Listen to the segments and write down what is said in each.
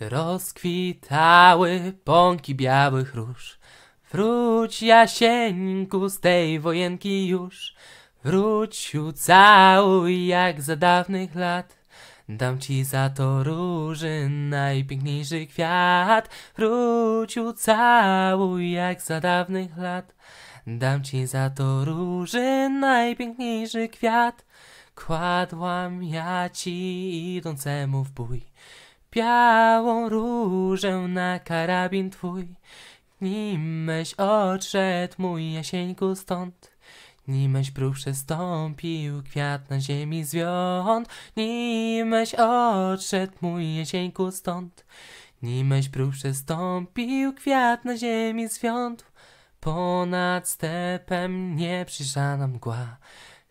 Rozkwitały pąki białych róż. Wróć, Jasieńku, z tej wojenki już. Wróć, ucałuj, jak za dawnych lat. Dam ci za to róży najpiękniejszy kwiat. Wróć, ucałuj, jak za dawnych lat. Dam ci za to róży najpiękniejszy kwiat. Kładłam ja ci idącemu w bój białą różę na karabin twój. Nimeś odszedł mój jasieńku stąd. Nimeś próg przestąpił, kwiat na ziemi zwiąd. Nimeś odszedł mój jasieńku stąd. Nimeś próg przestąpił, kwiat na ziemi zwiąd. Ponad stepem nie przyszła mgła.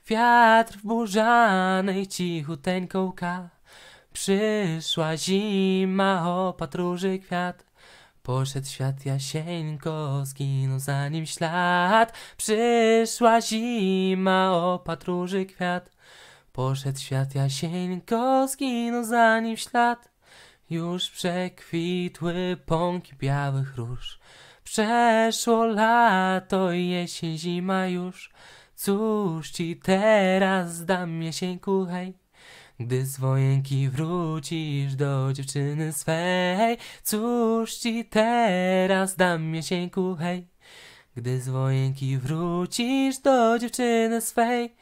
Wiatr w burzanej cichuteńko łka. Przyszła zima, opatróży kwiat. Poszedł świat jasieńko, zginął za nim ślad. Przyszła zima, opatróży kwiat. Poszedł świat jasieńko, zginął za nim ślad. Już przekwitły pąki białych róż. Przeszło lato, jesień, zima już. Cóż ci teraz dam, jesień, hej. Gdy z wojenki wrócisz do dziewczyny swej, cóż ci teraz dam miesieńku, hej. Gdy z wojenki wrócisz do dziewczyny swej,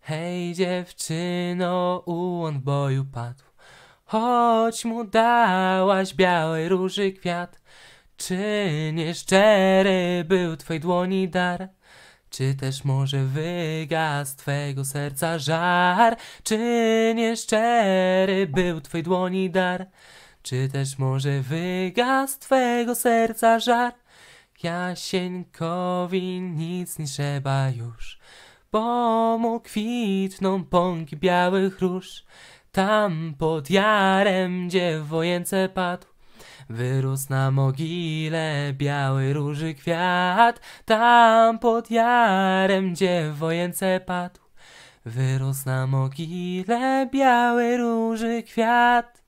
hej dziewczyno, ułon boju padł. Choć mu dałaś białej róży kwiat, czy nieszczery był twej dłoni dar? Czy też może wygasł twego serca żar? Czy nieszczery był twój dłoni dar? Czy też może wygasł twego serca żar? Jasieńkowi nic nie trzeba już, bo mu kwitną pąki białych róż. Tam pod jarem, gdzie wojence padł, Wyrósł na mogile biały róży kwiat, tam pod jarem, gdzie wojence padł. Wyrósł na mogile biały róży kwiat.